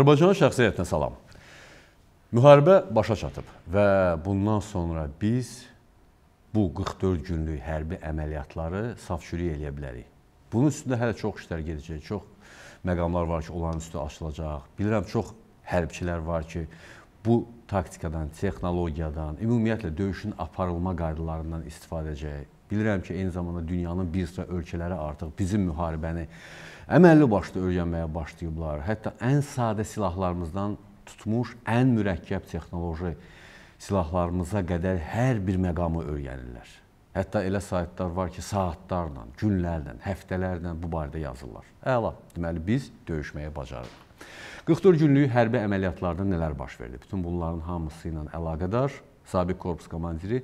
Azərbaycanın şəxsiyyətinə salam. Müharibə başa çatıb və bundan sonra biz bu 44 günlük hərbi əməliyyatları safçülük eləyə bilərik. Bunun üstündə hələ çox işlər gedəcək, çox məqamlar var ki, onların üstü açılacaq. Bilirəm çox hərbçilər var ki, bu taktikadan, texnologiyadan, ümumiyyətlə döyüşün aparılma qaydalarından istifadə edəcək. Bilirəm ki, eyni zamanda dünyanın bir sıra ölkələri artıq bizim müharibəni əməlli başlı öyrənməyə başlayıblar. Hətta ən sadə silahlarımızdan tutmuş ən mürəkkəb texnoloji silahlarımıza qədər hər bir məqamı öyrənirlər. Hətta elə saytlar var ki, saatlarla, günlərlə, həftələrlə bu barədə yazırlar. Əla, deməli biz döyüşməyə bacarırıq. 44 günlük hərbi əməliyyatlarda nələr baş verdi? Bütün bunların hamısı ilə əlaqədar sabiq korpus komandiri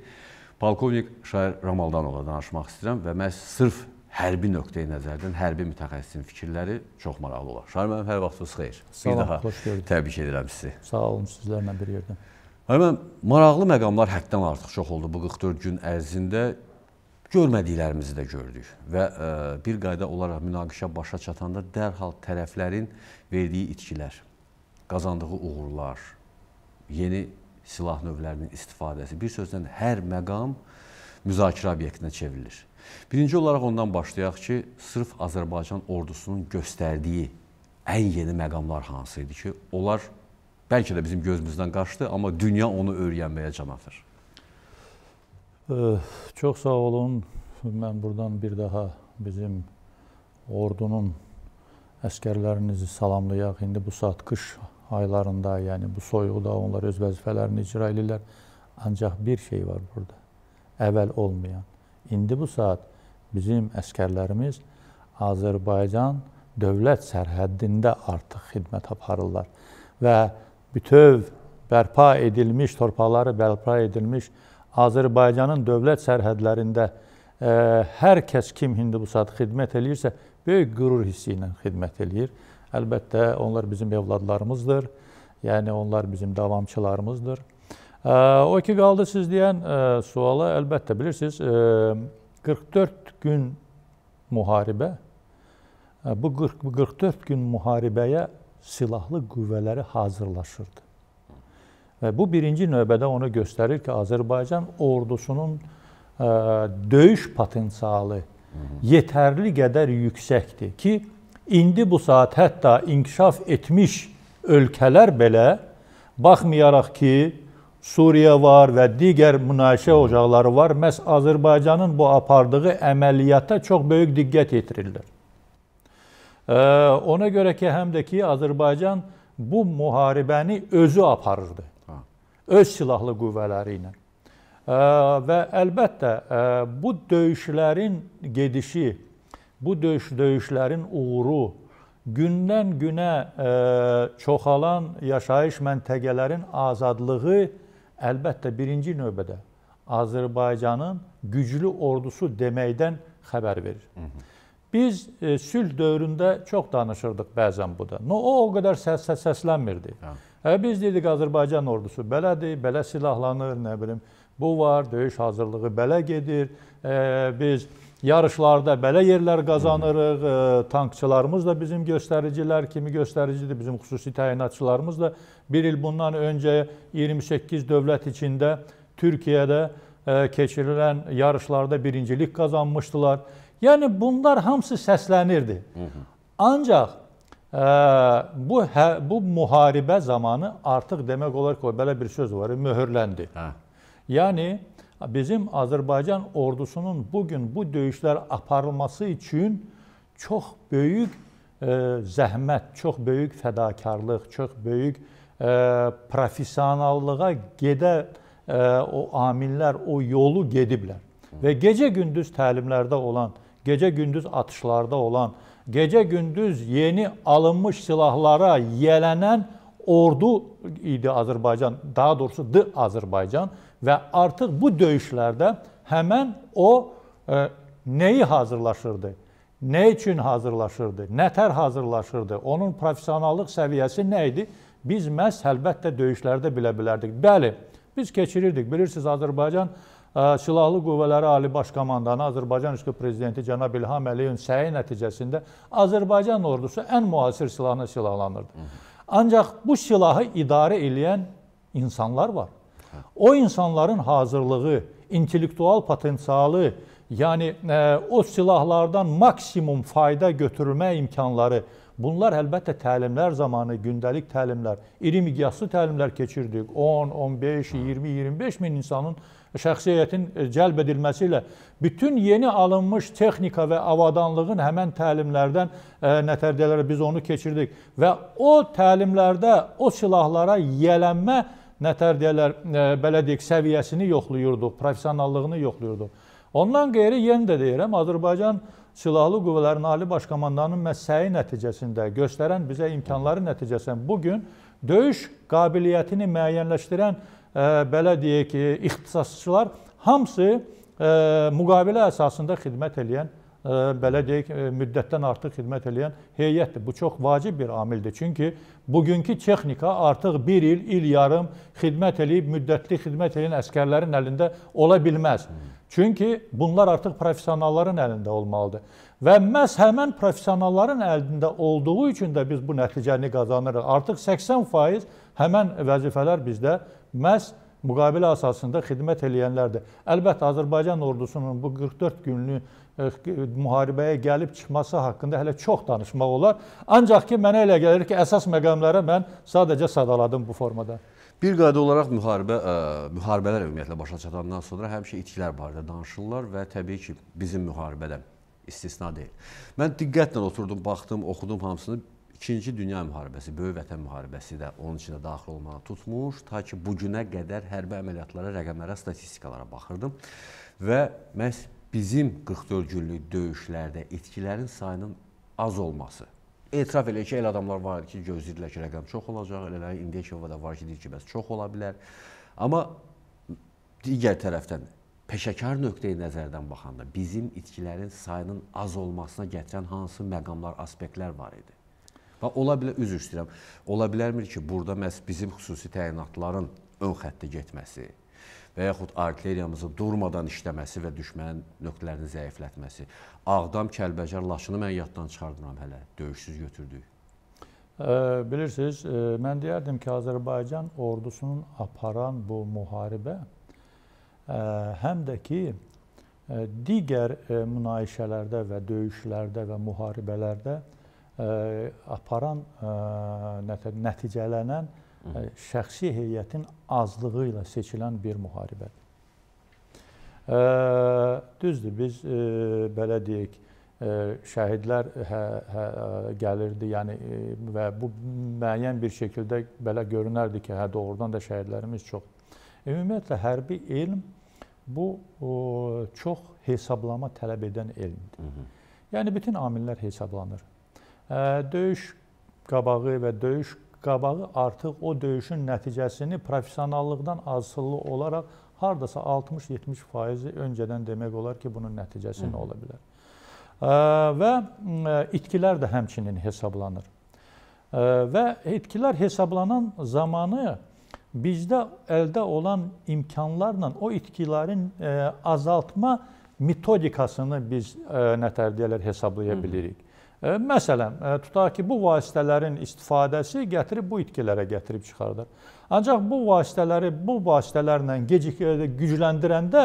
polkovnik Şair Ramaldanola danışmaq istəyirəm və məhz sırf hərbi nöqteyi nəzərdən hərbi mütəxəssisin fikirləri çox maraqlı olar. Şair müəllim, hər vaxtınız xeyir. Sağ olun, xoş gördük. Təbrik edirəm sizi. Sağ olun, sizlərlə bir yerdə. Həmən maraqlı məqamlar həddən artıq çox oldu bu 44 gün ərzində. Görmədiklərimizi də gördük və e, bir qayda olaraq münaqişə başa çatanda dərhal tərəflərin verdiyi itkilər, qazandığı uğurlar, yeni silah növlərinin istifadəsi, bir sözlə hər məqam müzakirə obyektinə çevrilir. Birinci olaraq ondan başlayaq ki, sırf Azərbaycan ordusunun göstərdiyi ən yeni məqamlar hansı idi ki, onlar bəlkə də bizim gözümüzdən qaçdı, amma dünya onu öyrənməyə can atır. Eh, çox sağ olun. Mən buradan bir daha bizim ordunun əskərlərinizi salamlayaq. İndi bu saat qış aylarında, yəni bu soyuqda onlar öz vəzifələrini icra edirlər. Ancaq bir şey var burada, əvvəl olmayan. İndi bu saat bizim əskərlərimiz Azərbaycan dövlət sərhəddində artıq xidmət aparırlar və bütöv bərpa edilmiş torpaqları bərpa edilmiş torpaqları Azərbaycanın dövlət sərhədlərində e, hər kəs kim Hindibusat xidmət eləyirsə, böyük qürur hissi ilə xidmət eləyir. Əlbəttə, onlar bizim evladlarımızdır. Yəni, onlar bizim davamçılarımızdır. E, o ki, qaldı siz deyən e, suala, əlbəttə, bilirsiniz, 44 gün müharibə, bu 44 gün müharibəyə silahlı qüvvələri hazırlaşırdı. Və bu birinci növbədə onu göstərir ki, Azərbaycan ordusunun ə, e, döyüş potensialı yetərli qədər yüksəkdir ki, indi bu saat hətta inkişaf etmiş ölkələr belə baxmayaraq ki, Suriya var və digər münaqişə ocaqları var, məhz Azərbaycanın bu apardığı əməliyyata çox böyük diqqət yetirirlər. Ə, e, ona görə ki, həm də ki, Azərbaycan bu müharibəni özü aparırdı öz silahlı qüvvələri ilə. Və əlbəttə bu döyüşlərin gedişi, bu döyüş döyüşlərin uğuru gündən günə çoxalan yaşayış məntəqələrin azadlığı əlbəttə birinci növbədə Azərbaycanın güclü ordusu deməkdən xəbər verir. Hı -hı. Biz e, sülh dövründə çox danışırdıq bəzən bu da. No, o o qədər səs səslənmirdi. Hə. Hə biz dedik Azərbaycan ordusu belədir, belə silahlanır, nə bilim. Bu var, döyüş hazırlığı belə gedir. E, biz yarışlarda belə yerlər qazanırıq. E, tankçılarımız da bizim göstəricilər kimi göstəricidir. Bizim xüsusi təyinatçılarımız da bir il bundan öncə 28 dövlət içində Türkiyədə e, keçirilən yarışlarda birincilik qazanmışdılar. Yəni bunlar hamısı səslənirdi. Ancaq bu hə, bu müharibə zamanı artıq demək olar ki, belə bir söz var, möhürləndi. Hə. Yəni bizim Azərbaycan ordusunun bu gün bu döyüşlər aparılması üçün çox böyük e, zəhmət, çox böyük fədakarlıq, çox böyük e, professionallığa gedə e, o amillər o yolu gediblər. Və gecə gündüz təlimlərdə olan, gecə gündüz atışlarda olan gecə-gündüz yeni alınmış silahlara yelənən ordu idi Azərbaycan, daha doğrusudur Azərbaycan və artıq bu döyüşlərdə həmən o e, nəyi hazırlaşırdı? Nə üçün hazırlaşırdı? Nətər hazırlaşırdı? Onun professionallıq səviyyəsi nə idi? Biz məhz əlbəttə döyüşlərdə bilə bilərdik. Bəli, biz keçirirdik. Bilirsiniz Azərbaycan Silahlı Qüvvələri Ali Baş Komandanı Azərbaycan Üstü Prezidenti Cənab İlham Əliyevin səyi nəticəsində Azərbaycan ordusu ən müasir silahla silahlanırdı. Ancaq bu silahı idarə edən insanlar var. O insanların hazırlığı, intellektual potensialı, yəni ə, o silahlardan maksimum fayda götürmə imkanları Bunlar əlbəttə təlimlər zamanı, gündəlik təlimlər, iri miqyaslı təlimlər keçirdik. 10, 15, 20, 25 min insanın şəxsiyyətin e, cəlb edilməsi ilə bütün yeni alınmış texnika və avadanlığın həmən təlimlərdən e, nətərdələrə biz onu keçirdik və o təlimlərdə o silahlara yiyələnmə nətərdələr e, belə deyək səviyyəsini yoxluyurduq, professionallığını yoxluyurduq. Ondan qeyri yenə də deyirəm, Azərbaycan Silahlı Qüvvələrin Ali Baş Komandanının məsəyi nəticəsində göstərən bizə imkanları nəticəsində bu gün döyüş qabiliyyətini müəyyənləşdirən belə deyək ki, ixtisasçılar hamısı müqavilə əsasında xidmət edən belə deyək, müddətdən artıq xidmət edən heyətdir. Bu çox vacib bir amildir. Çünki bugünkü texnika artıq bir il, il yarım xidmət eləyib, müddətli xidmət eləyən əskərlərin əlində ola bilməz. Çünki bunlar artıq professionalların əlində olmalıdır. Və məhz həmən professionalların əlində olduğu üçün də biz bu nəticəni qazanırıq. Artıq 80% həmən vəzifələr bizdə məhz müqavilə əsasında xidmət edənlərdir. Əlbəttə Azərbaycan ordusunun bu 44 günlük e, müharibəyə gəlib çıxması haqqında hələ çox danışmaq olar. Ancaq ki mənə elə gəlir ki, əsas məqamlara mən sadəcə sadaladım bu formada. Bir qayda olaraq müharibə ə, e, müharibələr ümumiyyətlə başa çatandan sonra həmişə itkilər barədə danışırlar və təbii ki, bizim müharibədə istisna deyil. Mən diqqətlə oturdum, baxdım, oxudum hamısını. İkinci Dünya müharibəsi, Böyük Vətən müharibəsi də onun içində daxil olmağa tutmuş, ta ki bu günə qədər hərbi əməliyyatlara, rəqəmlərə, statistikalara baxırdım və məhz bizim 44 günlük döyüşlərdə itkilərin sayının az olması Etiraf elə ki, elə adamlar var ki, gözləyirlər ki, rəqəm çox olacaq, elə indiyə kimi də var ki, deyir ki, bəs çox ola bilər. Amma digər tərəfdən peşəkar nöqteyi nəzərdən baxanda bizim itkilərin sayının az olmasına gətirən hansı məqamlar, aspektlər var idi? Və ola bilər, üzr istəyirəm, ola bilərmir ki, burada məhz bizim xüsusi təyinatların ön xəttə getməsi və yaxud artilleriyamızın durmadan işləməsi və düşmənin nöqtələrini zəiflətməsi. Ağdam, Kəlbəcər, Laçını mən yaddan çıxardıram hələ, döyüşsüz götürdük. Bilirsiniz, mən deyərdim ki, Azərbaycan ordusunun aparan bu müharibə həm də ki, digər münayişələrdə və döyüşlərdə və müharibələrdə aparan, nəticələnən şəxsi heyətin azlığı ilə seçilən bir müharibədir. Düzdür, biz belə deyək, şəhidlər hə, hə, gəlirdi, yəni və bu müəyyən bir şəkildə belə görünərdi ki, hə doğrudan da şəhidlərimiz çox. Ümumiyyətlə hərbi elm bu o, çox hesablama tələb edən elmdir. Hı -hı. Yəni bütün amillər hesablanır. Döyüş qabağı və döyüş qabağı artıq o döyüşün nəticəsini professionallıqdan asılı olaraq hardasa 60-70 faizi öncədən demək olar ki, bunun nəticəsi nə ola bilər. Və itkilər də həmçinin hesablanır. Və itkilər hesablanan zamanı bizdə əldə olan imkanlarla o itkilərin azaltma metodikasını biz nətər deyərlər hesablaya bilirik. Məsələn, e, tutaq ki, bu vasitələrin istifadəsi gətirib bu itkilərə gətirib çıxardır. Ancaq bu vasitələri bu vasitələrlə gecik e, gücləndirəndə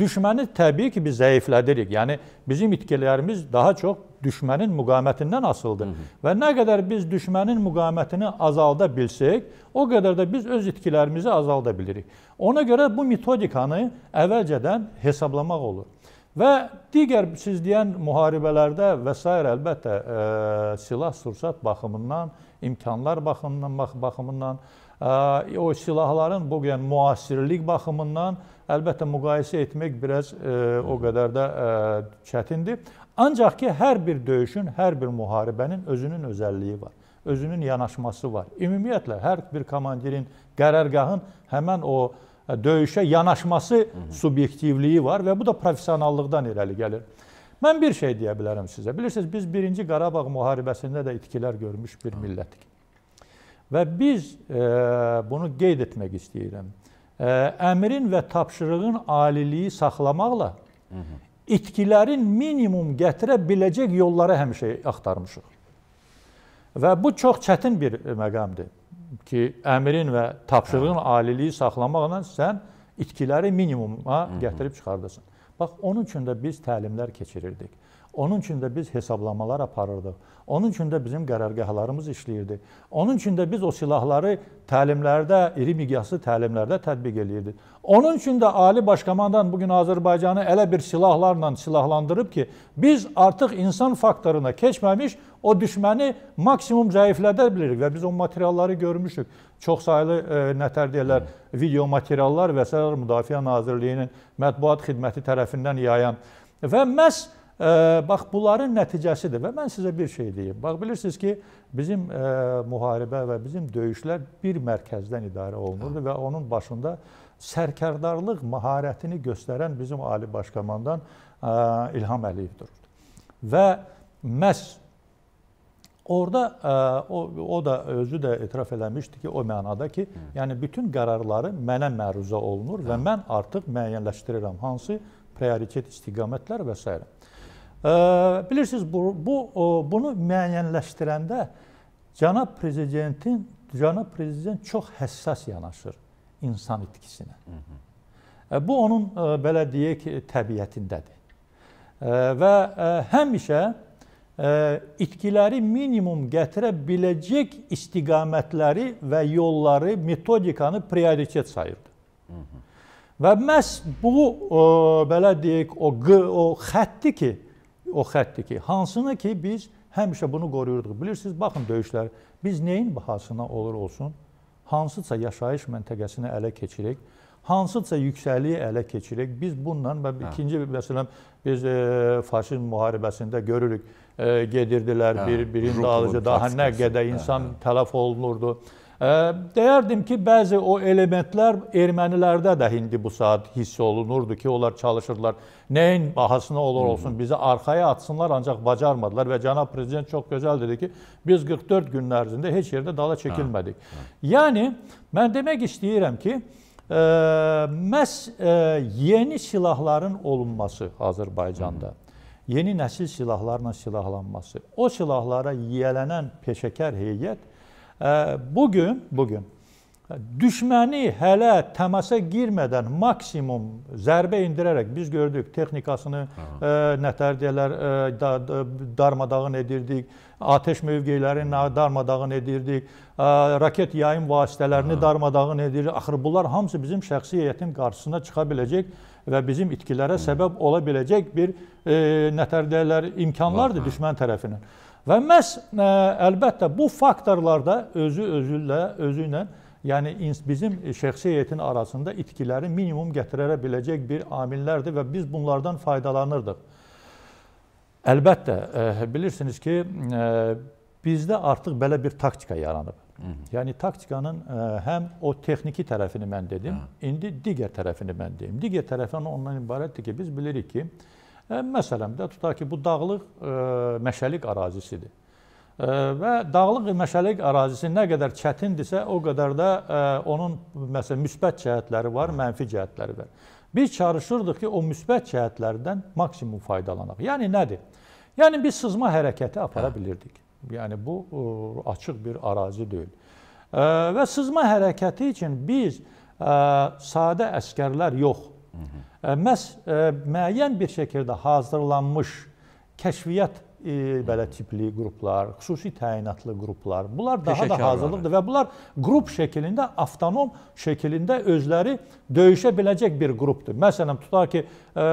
düşməni təbii ki, biz zəiflədirik. Yəni bizim itkilərimiz daha çox düşmənin müqamətindən asıldır. Hı -hı. Və nə qədər biz düşmənin müqamətini azalda bilsək, o qədər də biz öz itkilərimizi azalda bilirik. Ona görə bu metodikanı əvvəlcədən hesablamaq olur. Və digər siz deyən müharibələrdə və s. əlbəttə ə, e, silah sursat baxımından, imkanlar baxımından, bax, baxımından ə, e, o silahların bu gün yəni müasirlik baxımından əlbəttə müqayisə etmək biraz ə, e, o qədər də ə, çətindir. Ancaq ki hər bir döyüşün, hər bir müharibənin özünün özəlliyi var özünün yanaşması var. Ümumiyyətlə hər bir komandirin qərargahın həmin o E, döyüşə yanaşması subyektivliyi var və bu da professionallıqdan irəli gəlir. Mən bir şey deyə bilərəm sizə. Bilirsiniz, biz 1-ci Qarabağ müharibəsində də itkilər görmüş bir millətik. Və biz e, bunu qeyd etmək istəyirəm. E, əmrin və tapşırığın aliliyi saxlamaqla itkilərin minimum gətirə biləcək yolları həmişə axtarmışıq. Və bu çox çətin bir məqamdır ki, əmrin və tapşırığın hə. aliliyi saxlamaqla sən itkiləri minimuma gətirib çıxardasan. Bax, onun üçün də biz təlimlər keçirirdik. Onun üçün də biz hesablamalar aparırdıq. Onun üçün də bizim qərargahlarımız işləyirdi. Onun üçün də biz o silahları təlimlərdə, iri miqyaslı təlimlərdə tətbiq eləyirdik. Onun üçün də Ali Başkomandan bugün Azərbaycanı elə bir silahlarla silahlandırıb ki, biz artıq insan faktoruna keçməmiş o düşməni maksimum zəiflədə bilirik və biz o materialları görmüşük. Çoxsaylı e, nətər deyirlər, video materiallar və s. Müdafiə Nazirliyinin mətbuat xidməti tərəfindən yayan və məhz Ə, e, bax bunların nəticəsidir və mən sizə bir şey deyim. Bax bilirsiniz ki, bizim ə, e, müharibə və bizim döyüşlər bir mərkəzdən idarə olunurdu və onun başında sərkərdarlıq məharətini göstərən bizim ali başkomandan ə, e, İlham Əliyev dururdu. Və məhz Orada e, o, o da özü də etiraf eləmişdi ki, o mənada ki, Hı. yəni bütün qərarları mənə məruzə olunur Hı. və hə. mən artıq müəyyənləşdirirəm hansı prioritet istiqamətlər və s. E, bilirsiniz, bu, bu bunu müəyyənləşdirəndə cənab prezidentin cənab prezident çox həssas yanaşır insan itkisinə. Hı -hı. E, bu onun belə deyək təbiətindədir. Və həmişə itkiləri minimum gətirə biləcək istiqamətləri və yolları, metodikanı prioritet sayırdı. Hı -hı. Və məhz bu o, belə deyək, o q o xəttdir ki, o xəttdir ki, hansını ki biz həmişə bunu qoruyurduq. Bilirsiniz, baxın döyüşlər biz nəyin bahasına olur olsun, hansısa yaşayış məntəqəsini ələ keçirik hansısa yüksəliyi ələ keçirək. Biz bununla və hə. ikinci məsələn biz e, faşizm müharibəsində görürük e, gedirdilər. Hə, bir, birinin dalıcı daha nə qədər insan hə, hə. tələf olunurdu. E, deyərdim ki, bəzi o elementlər ermənilərdə də indi bu saat hiss olunurdu ki, onlar çalışırlar. Nəyin bahasına olur olsun bizi arxaya atsınlar, ancaq bacarmadılar və cənab prezident çox gözəl dedi ki, biz 44 gün ərzində heç yerdə dala çəkilmədik. Hə, hə. Yəni mən demək istəyirəm ki, Ə, e, məhz ə, e, yeni silahların olunması Azərbaycanda. Hı -hı yeni nəsil silahlarla silahlanması. O silahlara yiyələnən peşəkar heyət e, bu gün bu gün düşməni hələ təmasa girmədən maksimum zərbə endirərək biz gördük texnikasını Aha. ə, e, nətər deyirlər ə, e, da, da, darmadağın edirdik, atəş mövqelərini darmadağın edirdik, ə, raket yayım vasitələrini Aha. darmadağın edirdik. Axır bunlar hamısı bizim şəxsi heyətin qarşısına çıxa biləcək və bizim itkilərə səbəb ola biləcək bir e, nətər deyirlər imkanlardır düşmən tərəfindən. Və məhz ə, e, əlbəttə bu faktorlarda özü özülə özü ilə yəni bizim şəxsi heyetin arasında itkiləri minimum gətirə biləcək bir amillərdir və biz bunlardan faydalanırdıq. Əlbəttə, ə, e, bilirsiniz ki, ə, e, bizdə artıq belə bir taktika yaranıb. Yəni taktikanın ə, e, həm o texniki tərəfini mən dedim, Hı. indi digər tərəfini mən deyim. Digər tərəfi ondan ibarətdir ki, biz bilirik ki, ə, e, məsələn də tutaq ki, bu dağlıq ə, e, məşəlik ərazisidir. Ə, və dağlıq məşəlik ərazisi nə qədər çətindirsə, o qədər də ə, onun məsələn müsbət cəhətləri var, mənfi cəhətləri var. Biz çalışırdıq ki, o müsbət cəhətlərdən maksimum faydalanaq. Yəni nədir? Yəni biz sızma hərəkəti apara Hə. bilirdik. Yəni bu e, açıq bir ərazi deyil. E, və sızma hərəkəti üçün biz e, sadə əskərlər yox. Məhz müəyyən bir şəkildə hazırlanmış kəşfiyyat e, belə tipli qruplar, xüsusi təyinatlı qruplar. Bunlar daha da hazırlıqdır və bunlar qrup şəklində, avtonom şəklində özləri döyüşə biləcək bir qrupdur. Məsələn, tutaq ki, e,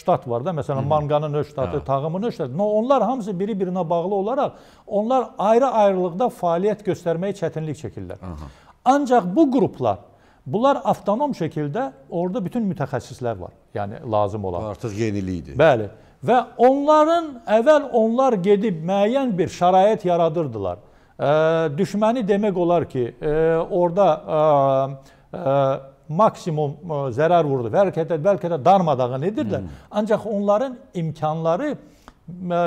ştat var da, məsələn, hmm. Manqanın öz ştatı, Tağımın öz ştatı. Onlar hamısı biri-birinə bağlı olaraq onlar ayrı-ayrılıqda fəaliyyət göstərməyə çətinlik çəkirlər. Aha. Ancaq bu qruplar Bunlar avtonom şəkildə orada bütün mütəxəssislər var. Yəni lazım olan. Artıq yenilikdir. Bəli. Və onların əvvəl onlar gedib müəyyən bir şərait yaradırdılar. E, düşməni demək olar ki, e, orada e, maksimum zərər vurdu. Bəlkə də bəlkə də darmadağın edirlər. Hı hmm. -hı. Ancaq onların imkanları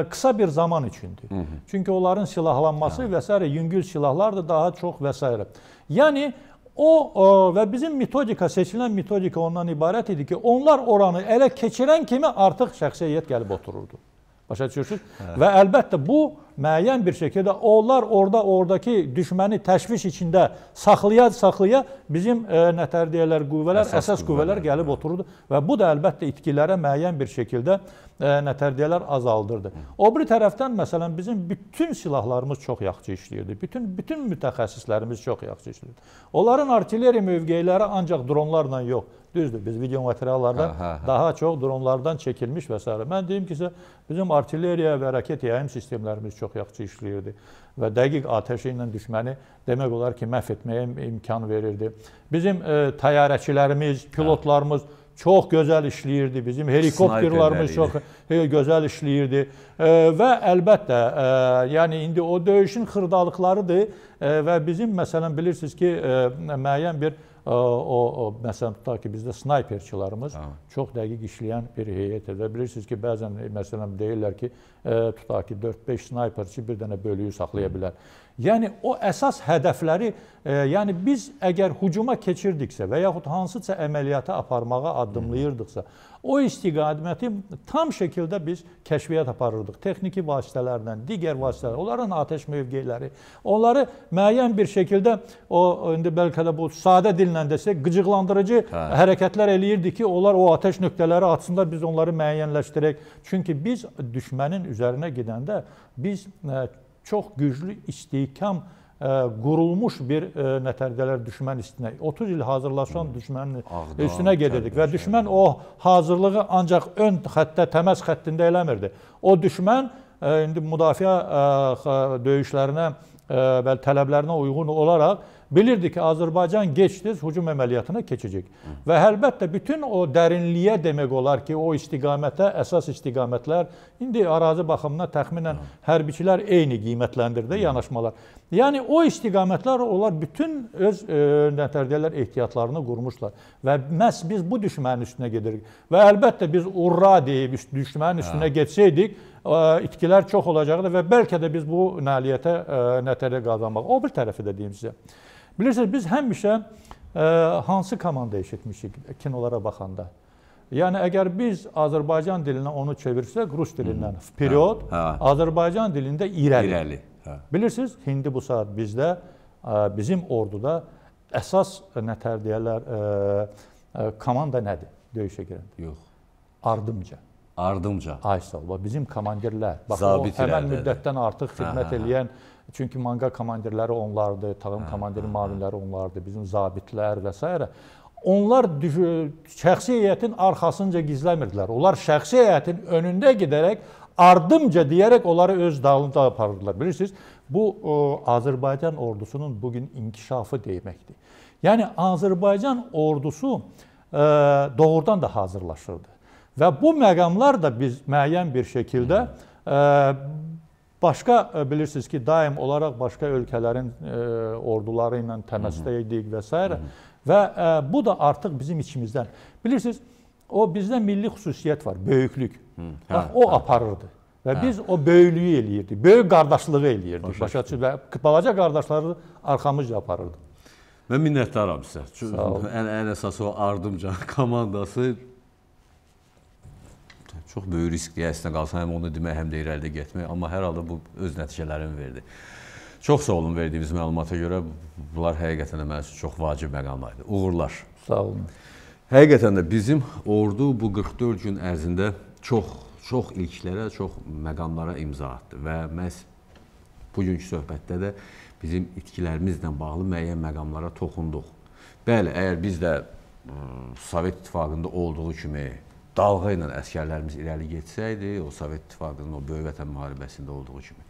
qısa bir zaman içindir. Hı hmm. -hı. Çünki onların silahlanması Hı -hı. və s. yüngül silahlar da daha çox və s. Yəni O e, və bizim metodika, seçilən metodika ondan ibarət idi ki, onlar oranı ələ keçirən kimi artıq şəxsiyyət gəlib otururdu. Başa düşürsünüz? Hə. Və əlbəttə bu müəyyən bir şəkildə onlar orada oradakı düşməni təşviş içində saxlaya saxlaya bizim e, nətər deyirlər qüvvələr, əsas, əsas qüvvələr, qüvvələr gəlib otururdu və bu da əlbəttə itkilərə müəyyən bir şəkildə e, nətər deyirlər azaldırdı. Hı. O biri tərəfdən məsələn bizim bütün silahlarımız çox yaxşı işləyirdi. Bütün bütün mütəxəssislərimiz çox yaxşı işləyirdi. Onların artilleriya mövqeləri ancaq dronlarla yox, Düzdür, biz video materiallardan ha, ha, ha. daha çox dronlardan çəkilmiş və s. Mən deyim ki, isə bizim artilleriya və raket yayım sistemlərimiz çox yaxşı işləyirdi və dəqiq atəşi ilə düşməni demək olar ki, məhv etməyə imkan verirdi. Bizim e, təyyarəçilərimiz, hə. pilotlarımız ha. çox gözəl işləyirdi. Bizim helikopterlarımız çox he, gözəl işləyirdi. E, və əlbəttə, e, yəni indi o döyüşün xırdalıqlarıdır e, və bizim məsələn bilirsiniz ki, e, müəyyən bir e, o, o məsələn tutaq ki, bizdə snayperçilərimiz çox dəqiq işləyən bir heyət edə bilirsiniz ki, bəzən məsələn deyirlər ki, ə, e, tutaq ki, 4-5 snayperçi bir dənə bölüyü saxlaya bilər. Hı. Yəni o əsas hədəfləri, e, yəni biz əgər hücuma keçirdiksə və yaxud hansısa əməliyyata aparmağa addımlayırdıqsa, o istiqaməti tam şəkildə biz kəşfiyyat aparırdıq. Texniki vasitələrlə, digər vasitələrlə, onların atəş mövqeləri, onları müəyyən bir şəkildə o indi bəlkə də bu sadə dillə desə qıcıqlandırıcı hə. hərəkətlər eləyirdi ki, onlar o atəş nöqtələri atsınlar, biz onları müəyyənləşdirək. Çünki biz düşmənin üzərinə gedəndə biz e, çox güclü istehkam e, qurulmuş bir e, nətərdələr düşmən üstünə. 30 il hazırlaşan hmm. düşmənin Ağda, üstünə gedirdik və düşmən o hazırlığı ancaq ön xəttdə, təməz xəttində eləmirdi. O düşmən e, indi müdafiə döyüşlərinə və tələblərinə uyğun olaraq Bilirdi ki, Azərbaycan geç-tez hücum əməliyyatına keçəcək. Hı. Və əlbəttə bütün o dərinliyə demək olar ki, o istiqamətə, əsas istiqamətlər indi arazi baxımından təxminən Hı. hərbiçilər eyni qiymətləndirdə yanaşmalar. Yəni o istiqamətlər onlar bütün öz e, nətər deyirlər ehtiyatlarını qurmuşlar və məs biz bu düşmənin üstünə gedirik. Və əlbəttə biz urra deyib düşmənin hə. üstünə Hı. getsəydik, e, itkilər çox olacaqdı və bəlkə də biz bu nailiyyətə e, nətərə qazanmaq. O bir tərəfi də deyim sizə. Bilirsiniz, biz həmişə ə, e, hansı komanda eşitmişik kinolara baxanda? Yəni əgər biz Azərbaycan dilinə onu çevirsək, rus dilindən period, Azərbaycan dilində irəli. irəli. Hə. Bilirsiniz, hindi bu saat bizdə ə, e, bizim orduda əsas nətər deyirlər, ə, e, ə, komanda nədir döyüşə girəndə? Yox. Ardımca. Ardımca. Ay sağ ol. Bizim komandirlər, bax Zabit o həmin müddətdən artıq xidmət hə, hə. eləyən hə Çünki manqa komandirləri onlardır, tağım hə, komandiri hə, mavinləri hə. onlardır, bizim zabitlər və s. Onlar e, şəxsi heyətin arxasınca gizləmirdilər. Onlar şəxsi heyətin önündə gedərək ardımca deyərək onları öz dalınca aparırdılar. Bilirsiniz, bu o, Azərbaycan ordusunun bu gün inkişafı deməkdir. Yəni Azərbaycan ordusu ə, e, doğrudan da hazırlaşırdı. Və bu məqamlar da biz müəyyən bir şəkildə ə, Başqa e, bilirsiniz ki, daim olaraq başqa ölkələrin e, orduları ilə təmasda idik və s. və e, bu da artıq bizim içimizdən. Bilirsiniz, o bizdə milli xüsusiyyət var, böyüklük. Hı, hə, Bax, o hə. aparırdı. Və hə. biz o böyüklüyü eləyirdik, böyük qardaşlığı eləyirdik. Başa düşürsüz və balaca qardaşları arxamızca aparırdı. Mən minnətdaram sizə. Çünki ən, ən əsası o ardımca komandası çox böyük riskdir əslində qalsan, həm onu demək, həm də irəlidə getmək, amma hər halda bu öz nəticələrini verdi. Çox sağ olun verdiyiniz məlumata görə. Bunlar həqiqətən də mənim üçün çox vacib məqamlar idi. Uğurlar. Sağ olun. Həqiqətən də bizim ordu bu 44 gün ərzində çox çox ilklərə, çox məqamlara imza atdı və məhz bugünkü söhbətdə də bizim itkilərimizlə bağlı müəyyən məqamlara toxunduq. Bəli, əgər biz də Sovet İttifaqında olduğu kimi dalğa ilə əskərlərimiz irəli getsəydi, o Sovet İttifaqının o böyük vətən müharibəsində olduğu kimi,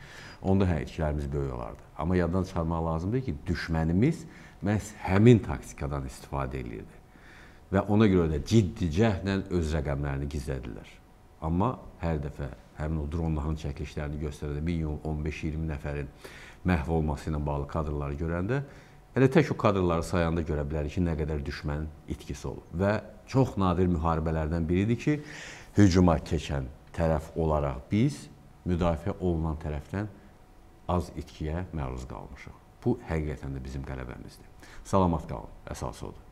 onda hə itkilərimiz böyük olardı. Amma yaddan çıxarmaq lazımdır ki, düşmənimiz məhz həmin taktikadan istifadə edirdi. Və ona görə də ciddi cəhdlə öz rəqəmlərini gizlədilər. Amma hər dəfə həmin o dronların çəkilişlərini göstərəndə minimum 15-20 nəfərin məhv olması ilə bağlı kadrları görəndə elə tək o kadrları sayanda görə bilərik ki, nə qədər düşmənin itkisi olub və çox nadir müharibələrdən biridir ki, hücuma keçən tərəf olaraq biz müdafiə olunan tərəfdən az itkiyə məruz qalmışıq. Bu həqiqətən də bizim qələbəmizdir. Salamat qalın, əsası odur.